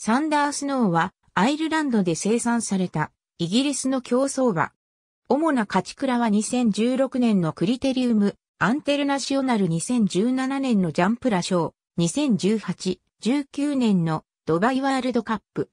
サンダースノーはアイルランドで生産されたイギリスの競争馬。主な勝ち倉は2016年のクリテリウム、アンテルナショナル2017年のジャンプラ賞、2018、19年のドバイワールドカップ。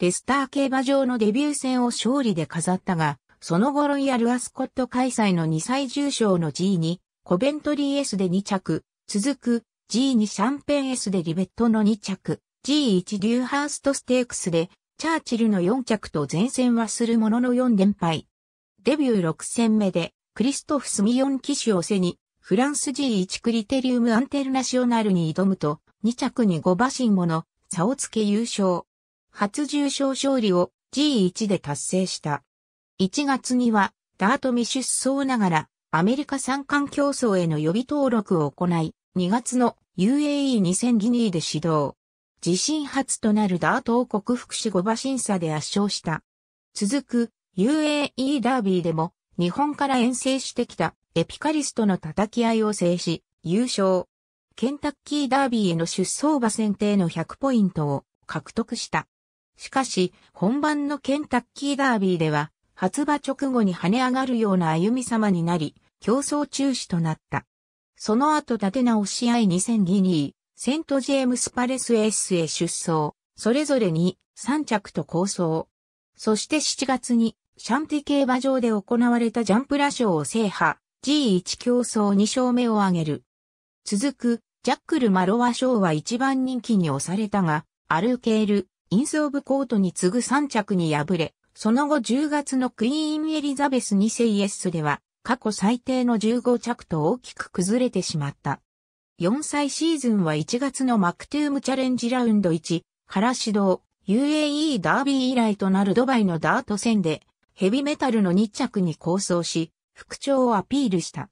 レスター競馬場のデビュー戦を勝利で飾ったが、その後ロイヤルアスコット開催の2歳重賞の G2、コベントリー S で2着、続く G2 シャンペン S でリベットの2着、G1 デューハーストステークスで、チャーチルの4着と前線はするものの4連敗。デビュー6戦目で、クリストフ・スミヨン騎手を背に、フランス G1 クリテリウム・アンテルナショナルに挑むと、2着に5馬身もの差をつけ優勝。初重賞勝利を G1 で達成した。1月には、ダート未出走ながら、アメリカ三冠競争への予備登録を行い、2月の UAE2000 ギニーで指導。自身初となるダート王国福祉5馬審査で圧勝した。続く UAE ダービーでも日本から遠征してきたエピカリスとの叩き合いを制し優勝。ケンタッキーダービーへの出走馬選定の100ポイントを獲得した。しかし本番のケンタッキーダービーでは発馬直後に跳ね上がるような歩み様になり競争中止となった。その後立て直し合い2002セントジェームスパレスエースへ出走、それぞれに3着と構想。そして7月にシャンティ競馬場で行われたジャンプラ賞を制覇、G1 競争2勝目を挙げる。続く、ジャックル・マロワ賞は一番人気に押されたが、アルケール、インス・オブ・コートに次ぐ3着に敗れ、その後10月のクイーン・エリザベス2世イエスでは、過去最低の15着と大きく崩れてしまった。4歳シーズンは1月のマクトゥームチャレンジラウンド1から導、UAE ダービー以来となるドバイのダート戦でヘビメタルの2着に構想し、復調をアピールした。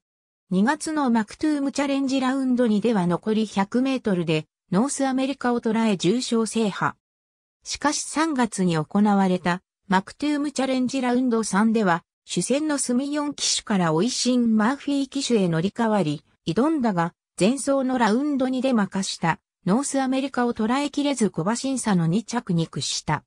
2月のマクトゥームチャレンジラウンド2では残り100メートルでノースアメリカを捉え重賞制覇。しかし3月に行われたマクトゥームチャレンジラウンド3では主戦のスミヨン機種からオイシン・マーフィー機種へ乗り換わり、挑んだが、前走のラウンドにで負かしたノースアメリカを捉えきれず小馬審査の2着に屈した。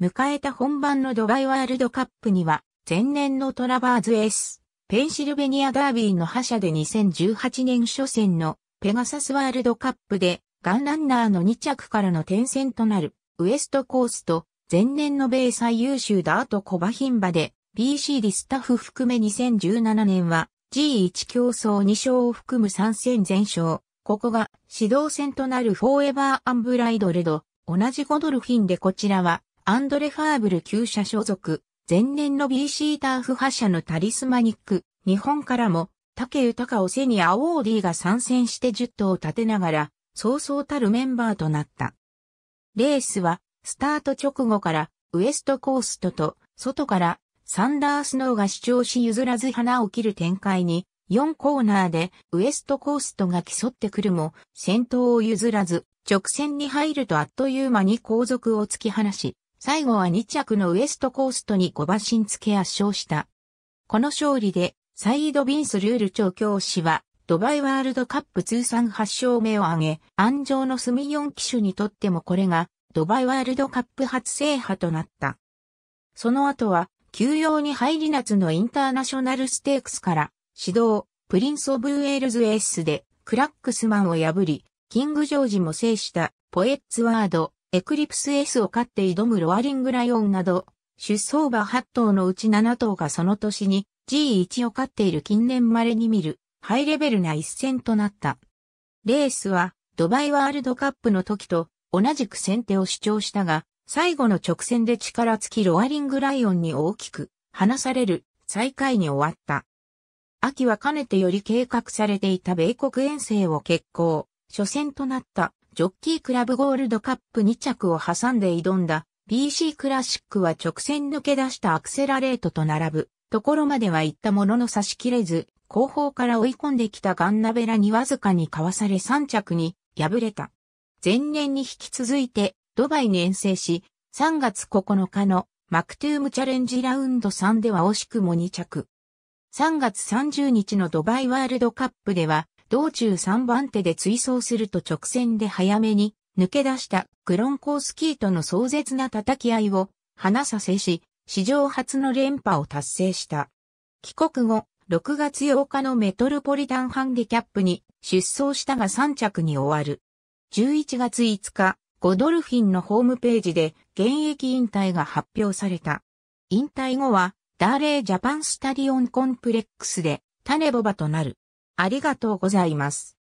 迎えた本番のドバイワールドカップには前年のトラバーズ S ペンシルベニアダービーの覇者で2018年初戦のペガサスワールドカップでガンランナーの2着からの転戦となるウエストコースと前年の米最優秀ダートコバヒンバで p c リスタフ含め2017年は G1 競争2勝を含む3戦全勝。ここが指導戦となるフォーエバーアンブライドレド。同じ5ドルフィンでこちらはアンドレ・ファーブル旧社所属。前年の BC ターフ覇者のタリスマニック。日本からも竹豊を背にアオーディが参戦して10頭を立てながら、そうそうたるメンバーとなった。レースはスタート直後からウエストコーストと外からサンダースノーが主張し譲らず花を切る展開に、4コーナーでウエストコーストが競ってくるも、先頭を譲らず、直線に入るとあっという間に後続を突き放し、最後は2着のウエストコーストに5馬身付け圧勝した。この勝利で、サイード・ビンス・ルール調教師は、ドバイワールドカップ通算8勝目を挙げ、安城の隅4騎手にとってもこれが、ドバイワールドカップ初制覇となった。その後は、休養に入り夏のインターナショナルステークスから、指導、プリンス・オブ・ウェールズ・エースで、クラックスマンを破り、キング・ジョージも制した、ポエッツ・ワード、エクリプス・エースを勝って挑むロアリング・ライオンなど、出走馬8頭のうち7頭がその年に G1 を勝っている近年稀に見るハイレベルな一戦となった。レースはドバイワールドカップの時と同じく先手を主張したが、最後の直線で力尽きロアリングライオンに大きく、離される、最下位に終わった。秋はかねてより計画されていた米国遠征を決行、初戦となったジョッキークラブゴールドカップ2着を挟んで挑んだ BC クラシックは直線抜け出したアクセラレートと並ぶところまでは行ったものの差し切れず、後方から追い込んできたガンナベラにわずかにかわされ3着に敗れた。前年に引き続いてドバイに遠征し、3月9日のマクトゥームチャレンジラウンド3では惜しくも2着。3月30日のドバイワールドカップでは、道中3番手で追走すると直線で早めに抜け出したクロンコースキーとの壮絶な叩き合いを花させし、史上初の連覇を達成した。帰国後、6月8日のメトロポリタンハンディキャップに出走したが3着に終わる。11月5日、ゴドルフィンのホームページで現役引退が発表された。引退後は、ダーレージャパンスタディオンコンプレックスで、種ボバとなる。ありがとうございます。